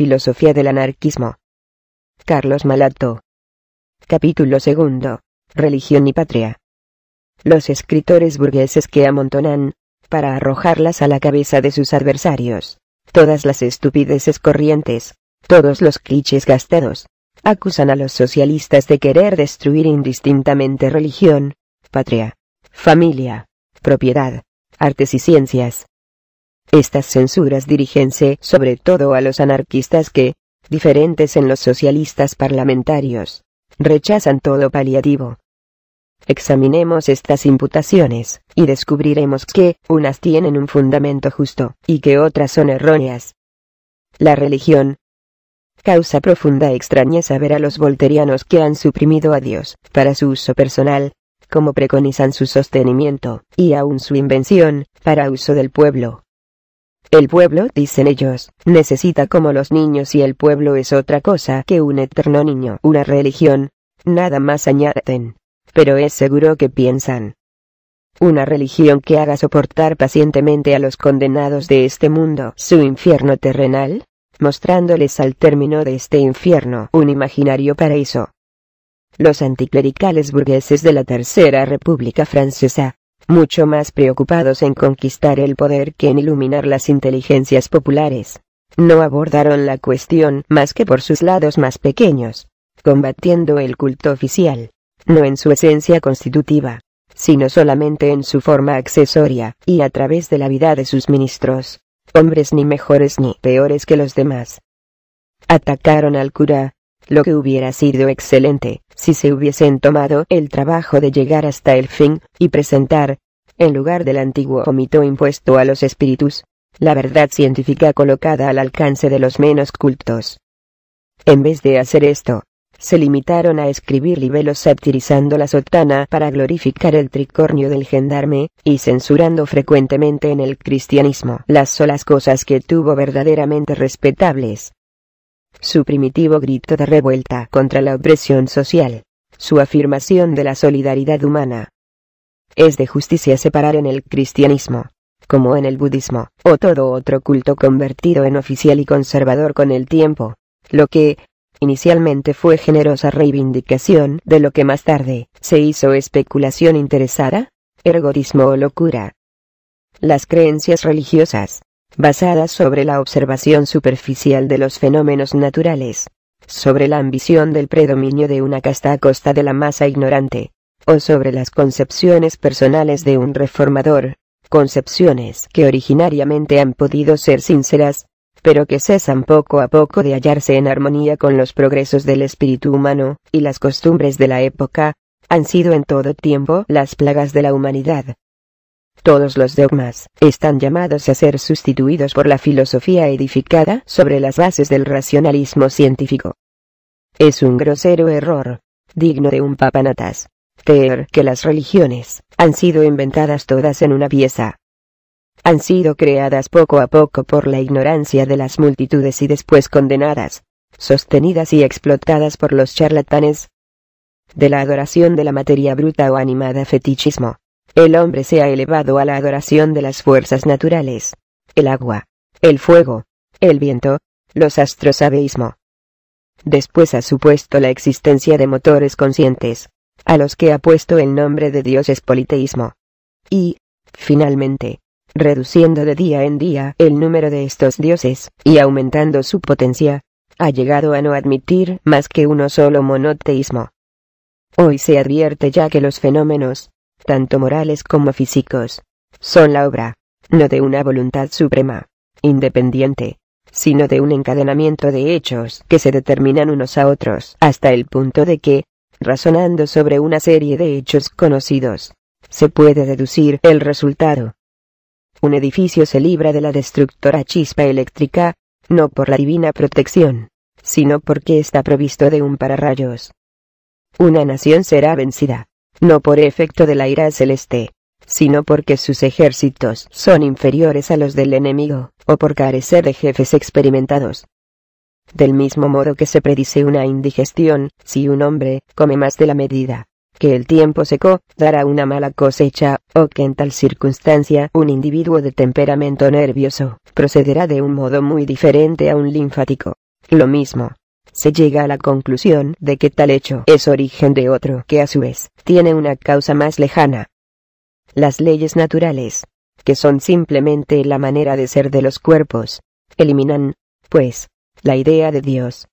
Filosofía del anarquismo. Carlos Malato. Capítulo segundo. Religión y patria. Los escritores burgueses que amontonan, para arrojarlas a la cabeza de sus adversarios, todas las estupideces corrientes, todos los clichés gastados, acusan a los socialistas de querer destruir indistintamente religión, patria, familia, propiedad, artes y ciencias, estas censuras dirigense sobre todo a los anarquistas que, diferentes en los socialistas parlamentarios, rechazan todo paliativo. Examinemos estas imputaciones, y descubriremos que unas tienen un fundamento justo, y que otras son erróneas. La religión. Causa profunda extrañeza ver a los volterianos que han suprimido a Dios, para su uso personal, como preconizan su sostenimiento, y aun su invención, para uso del pueblo. El pueblo, dicen ellos, necesita como los niños y el pueblo es otra cosa que un eterno niño, una religión. Nada más añaden. Pero es seguro que piensan. Una religión que haga soportar pacientemente a los condenados de este mundo su infierno terrenal, mostrándoles al término de este infierno un imaginario paraíso. Los anticlericales burgueses de la Tercera República Francesa, mucho más preocupados en conquistar el poder que en iluminar las inteligencias populares. No abordaron la cuestión más que por sus lados más pequeños, combatiendo el culto oficial, no en su esencia constitutiva, sino solamente en su forma accesoria, y a través de la vida de sus ministros, hombres ni mejores ni peores que los demás. Atacaron al cura, lo que hubiera sido excelente, si se hubiesen tomado el trabajo de llegar hasta el fin, y presentar, en lugar del antiguo vómito impuesto a los espíritus, la verdad científica colocada al alcance de los menos cultos. En vez de hacer esto, se limitaron a escribir libelos satirizando la sotana para glorificar el tricornio del gendarme, y censurando frecuentemente en el cristianismo las solas cosas que tuvo verdaderamente respetables su primitivo grito de revuelta contra la opresión social, su afirmación de la solidaridad humana. Es de justicia separar en el cristianismo, como en el budismo, o todo otro culto convertido en oficial y conservador con el tiempo, lo que, inicialmente fue generosa reivindicación de lo que más tarde se hizo especulación interesada, ergotismo o locura. Las creencias religiosas, basadas sobre la observación superficial de los fenómenos naturales, sobre la ambición del predominio de una casta a costa de la masa ignorante, o sobre las concepciones personales de un reformador, concepciones que originariamente han podido ser sinceras, pero que cesan poco a poco de hallarse en armonía con los progresos del espíritu humano y las costumbres de la época, han sido en todo tiempo las plagas de la humanidad, todos los dogmas están llamados a ser sustituidos por la filosofía edificada sobre las bases del racionalismo científico. Es un grosero error, digno de un papanatas, creer que las religiones han sido inventadas todas en una pieza. Han sido creadas poco a poco por la ignorancia de las multitudes y después condenadas, sostenidas y explotadas por los charlatanes. De la adoración de la materia bruta o animada fetichismo el hombre se ha elevado a la adoración de las fuerzas naturales. El agua, el fuego, el viento, los astros Después ha supuesto la existencia de motores conscientes, a los que ha puesto el nombre de dioses politeísmo. Y, finalmente, reduciendo de día en día el número de estos dioses y aumentando su potencia, ha llegado a no admitir más que uno solo monoteísmo. Hoy se advierte ya que los fenómenos, tanto morales como físicos, son la obra, no de una voluntad suprema, independiente, sino de un encadenamiento de hechos que se determinan unos a otros hasta el punto de que, razonando sobre una serie de hechos conocidos, se puede deducir el resultado. Un edificio se libra de la destructora chispa eléctrica, no por la divina protección, sino porque está provisto de un pararrayos. Una nación será vencida, no por efecto de la ira celeste, sino porque sus ejércitos son inferiores a los del enemigo, o por carecer de jefes experimentados. Del mismo modo que se predice una indigestión, si un hombre come más de la medida, que el tiempo seco dará una mala cosecha, o que en tal circunstancia un individuo de temperamento nervioso procederá de un modo muy diferente a un linfático. Lo mismo, se llega a la conclusión de que tal hecho es origen de otro que a su vez tiene una causa más lejana. Las leyes naturales, que son simplemente la manera de ser de los cuerpos, eliminan, pues, la idea de Dios.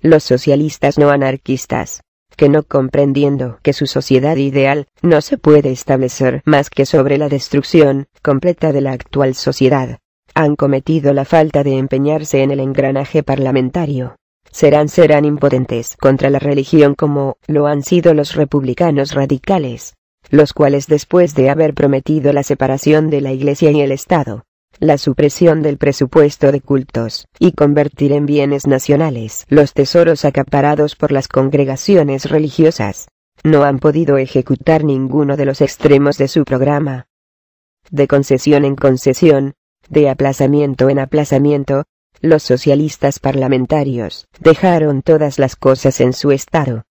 Los socialistas no anarquistas, que no comprendiendo que su sociedad ideal no se puede establecer más que sobre la destrucción completa de la actual sociedad, han cometido la falta de empeñarse en el engranaje parlamentario, serán serán impotentes contra la religión como lo han sido los republicanos radicales, los cuales después de haber prometido la separación de la Iglesia y el Estado, la supresión del presupuesto de cultos, y convertir en bienes nacionales los tesoros acaparados por las congregaciones religiosas, no han podido ejecutar ninguno de los extremos de su programa. De concesión en concesión, de aplazamiento en aplazamiento, los socialistas parlamentarios dejaron todas las cosas en su estado.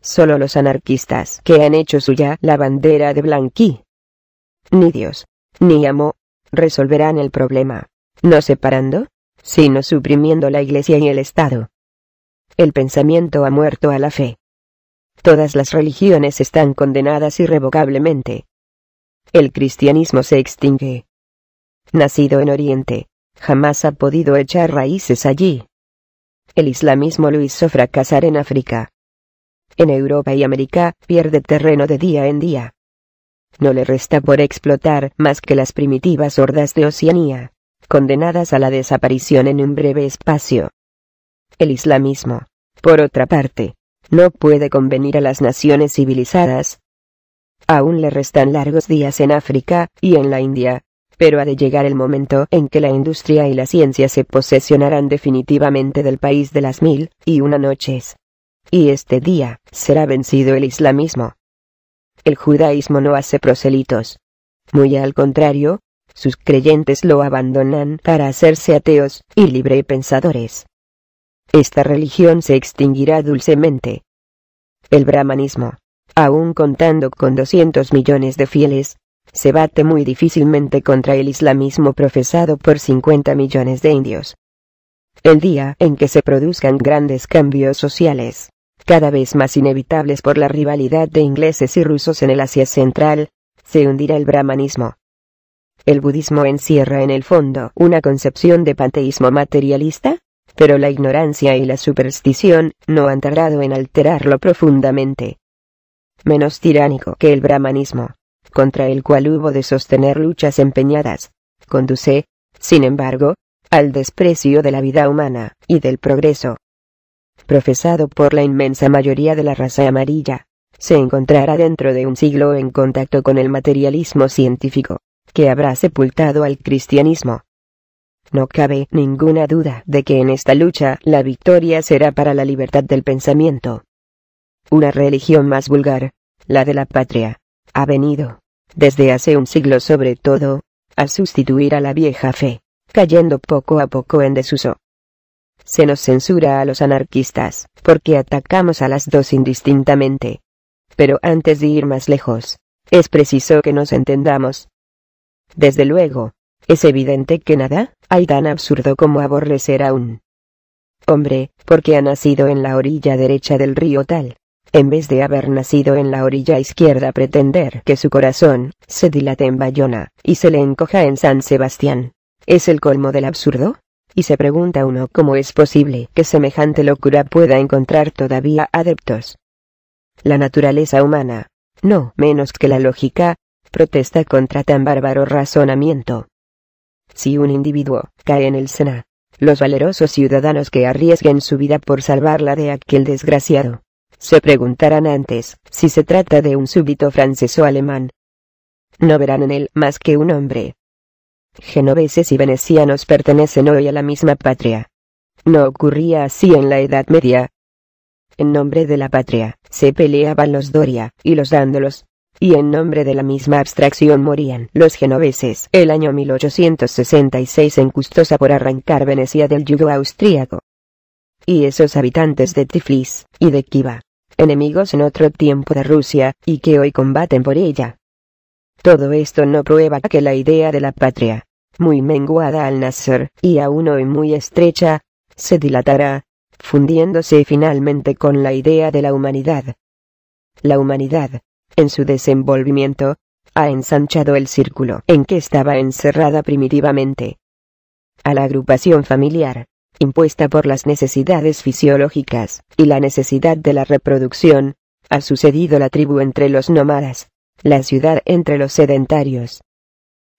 Solo los anarquistas que han hecho suya la bandera de Blanqui. Ni Dios, ni Amo, resolverán el problema, no separando, sino suprimiendo la Iglesia y el Estado. El pensamiento ha muerto a la fe. Todas las religiones están condenadas irrevocablemente. El cristianismo se extingue. Nacido en Oriente, jamás ha podido echar raíces allí. El islamismo lo hizo fracasar en África. En Europa y América, pierde terreno de día en día. No le resta por explotar más que las primitivas hordas de Oceanía, condenadas a la desaparición en un breve espacio. El islamismo, por otra parte, no puede convenir a las naciones civilizadas. Aún le restan largos días en África y en la India, pero ha de llegar el momento en que la industria y la ciencia se posesionarán definitivamente del país de las mil y una noches. Y este día, será vencido el islamismo. El judaísmo no hace proselitos. Muy al contrario, sus creyentes lo abandonan para hacerse ateos y pensadores. Esta religión se extinguirá dulcemente. El brahmanismo, aún contando con 200 millones de fieles, se bate muy difícilmente contra el islamismo profesado por 50 millones de indios. El día en que se produzcan grandes cambios sociales, cada vez más inevitables por la rivalidad de ingleses y rusos en el Asia Central, se hundirá el brahmanismo. El budismo encierra en el fondo una concepción de panteísmo materialista, pero la ignorancia y la superstición no han tardado en alterarlo profundamente. Menos tiránico que el brahmanismo, contra el cual hubo de sostener luchas empeñadas, conduce, sin embargo, al desprecio de la vida humana y del progreso profesado por la inmensa mayoría de la raza amarilla, se encontrará dentro de un siglo en contacto con el materialismo científico, que habrá sepultado al cristianismo. No cabe ninguna duda de que en esta lucha la victoria será para la libertad del pensamiento. Una religión más vulgar, la de la patria, ha venido, desde hace un siglo sobre todo, a sustituir a la vieja fe, cayendo poco a poco en desuso. Se nos censura a los anarquistas, porque atacamos a las dos indistintamente. Pero antes de ir más lejos, es preciso que nos entendamos. Desde luego, es evidente que nada hay tan absurdo como aborrecer a un hombre, porque ha nacido en la orilla derecha del río tal, en vez de haber nacido en la orilla izquierda pretender que su corazón, se dilate en Bayona, y se le encoja en San Sebastián. ¿Es el colmo del absurdo? Y se pregunta uno cómo es posible que semejante locura pueda encontrar todavía adeptos. La naturaleza humana, no menos que la lógica, protesta contra tan bárbaro razonamiento. Si un individuo cae en el Sena, los valerosos ciudadanos que arriesguen su vida por salvarla de aquel desgraciado, se preguntarán antes si se trata de un súbdito francés o alemán. No verán en él más que un hombre. Genoveses y venecianos pertenecen hoy a la misma patria. No ocurría así en la Edad Media. En nombre de la patria, se peleaban los Doria y los Dándolos, y en nombre de la misma abstracción morían los genoveses el año 1866 en Custosa por arrancar Venecia del yugo austríaco. Y esos habitantes de Tiflis y de Kiva, enemigos en otro tiempo de Rusia, y que hoy combaten por ella. Todo esto no prueba que la idea de la patria, muy menguada al nacer, y aún hoy muy estrecha, se dilatará, fundiéndose finalmente con la idea de la humanidad. La humanidad, en su desenvolvimiento, ha ensanchado el círculo en que estaba encerrada primitivamente. A la agrupación familiar, impuesta por las necesidades fisiológicas y la necesidad de la reproducción, ha sucedido la tribu entre los nómadas, la ciudad entre los sedentarios.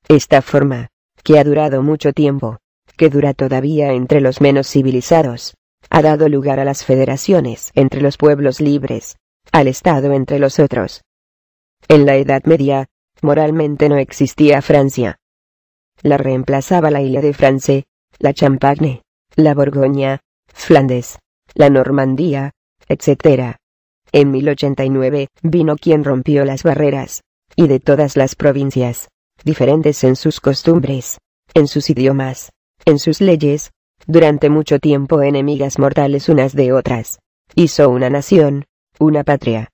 Esta forma, que ha durado mucho tiempo, que dura todavía entre los menos civilizados, ha dado lugar a las federaciones entre los pueblos libres, al Estado entre los otros. En la Edad Media, moralmente no existía Francia. La reemplazaba la isla de France, la Champagne, la Borgoña, Flandes, la Normandía, etc. En 1089 vino quien rompió las barreras, y de todas las provincias, diferentes en sus costumbres, en sus idiomas, en sus leyes, durante mucho tiempo enemigas mortales unas de otras, hizo una nación, una patria.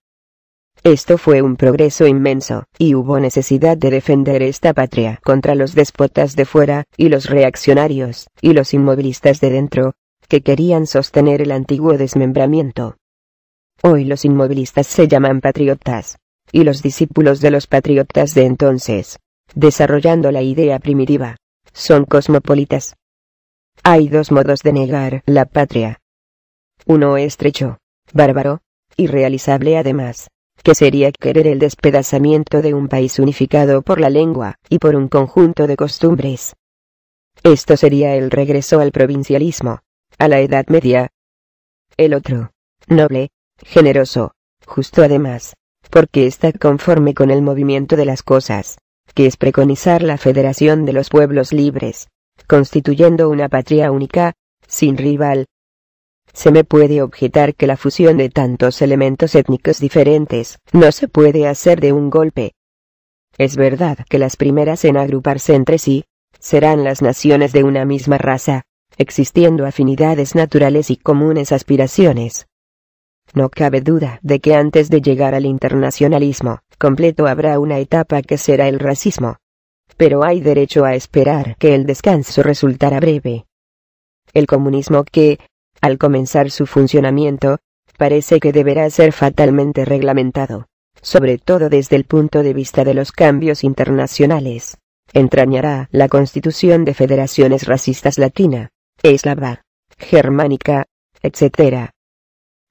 Esto fue un progreso inmenso, y hubo necesidad de defender esta patria contra los despotas de fuera, y los reaccionarios, y los inmovilistas de dentro, que querían sostener el antiguo desmembramiento. Hoy los inmovilistas se llaman patriotas, y los discípulos de los patriotas de entonces, desarrollando la idea primitiva, son cosmopolitas. Hay dos modos de negar la patria. Uno estrecho, bárbaro, irrealizable además, que sería querer el despedazamiento de un país unificado por la lengua, y por un conjunto de costumbres. Esto sería el regreso al provincialismo, a la Edad Media. El otro, noble, generoso, justo además, porque está conforme con el movimiento de las cosas, que es preconizar la federación de los pueblos libres, constituyendo una patria única, sin rival, se me puede objetar que la fusión de tantos elementos étnicos diferentes no se puede hacer de un golpe. Es verdad que las primeras en agruparse entre sí, serán las naciones de una misma raza, existiendo afinidades naturales y comunes aspiraciones. No cabe duda de que antes de llegar al internacionalismo completo habrá una etapa que será el racismo. Pero hay derecho a esperar que el descanso resultará breve. El comunismo que, al comenzar su funcionamiento, parece que deberá ser fatalmente reglamentado, sobre todo desde el punto de vista de los cambios internacionales. Entrañará la constitución de federaciones racistas latina, eslava, germánica, etc.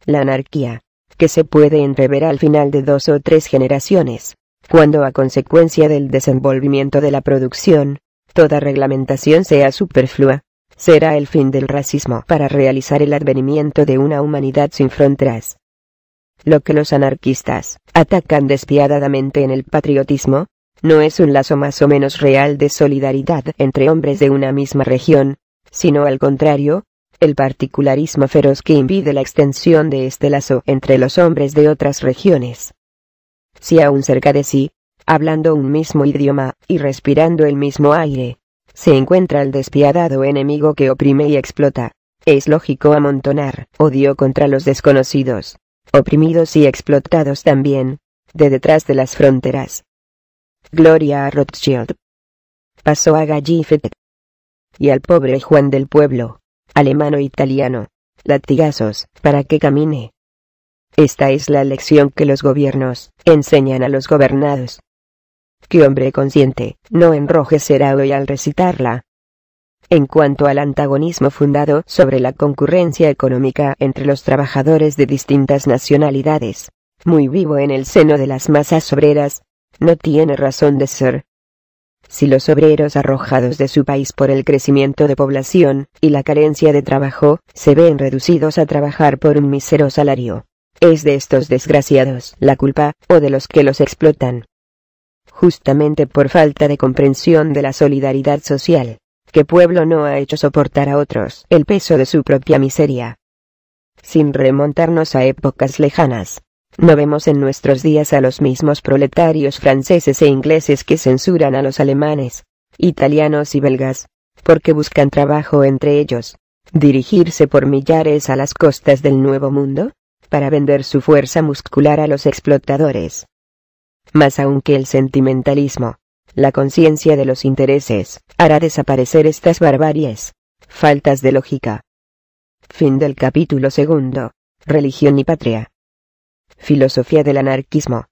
La anarquía, que se puede entrever al final de dos o tres generaciones, cuando a consecuencia del desenvolvimiento de la producción, toda reglamentación sea superflua, será el fin del racismo para realizar el advenimiento de una humanidad sin fronteras. Lo que los anarquistas atacan despiadadamente en el patriotismo, no es un lazo más o menos real de solidaridad entre hombres de una misma región, sino al contrario, el particularismo feroz que impide la extensión de este lazo entre los hombres de otras regiones. Si aún cerca de sí, hablando un mismo idioma y respirando el mismo aire, se encuentra el despiadado enemigo que oprime y explota. Es lógico amontonar odio contra los desconocidos, oprimidos y explotados también, de detrás de las fronteras. Gloria a Rothschild. Pasó a Gallifet. Y al pobre Juan del Pueblo, alemano e italiano, latigazos, para que camine. Esta es la lección que los gobiernos enseñan a los gobernados qué hombre consciente, no enrojecerá hoy al recitarla. En cuanto al antagonismo fundado sobre la concurrencia económica entre los trabajadores de distintas nacionalidades, muy vivo en el seno de las masas obreras, no tiene razón de ser. Si los obreros arrojados de su país por el crecimiento de población y la carencia de trabajo se ven reducidos a trabajar por un mísero salario, es de estos desgraciados la culpa, o de los que los explotan justamente por falta de comprensión de la solidaridad social, que pueblo no ha hecho soportar a otros el peso de su propia miseria. Sin remontarnos a épocas lejanas, no vemos en nuestros días a los mismos proletarios franceses e ingleses que censuran a los alemanes, italianos y belgas, porque buscan trabajo entre ellos, dirigirse por millares a las costas del Nuevo Mundo, para vender su fuerza muscular a los explotadores más aunque el sentimentalismo, la conciencia de los intereses, hará desaparecer estas barbaries, faltas de lógica. Fin del capítulo segundo. Religión y patria. Filosofía del anarquismo.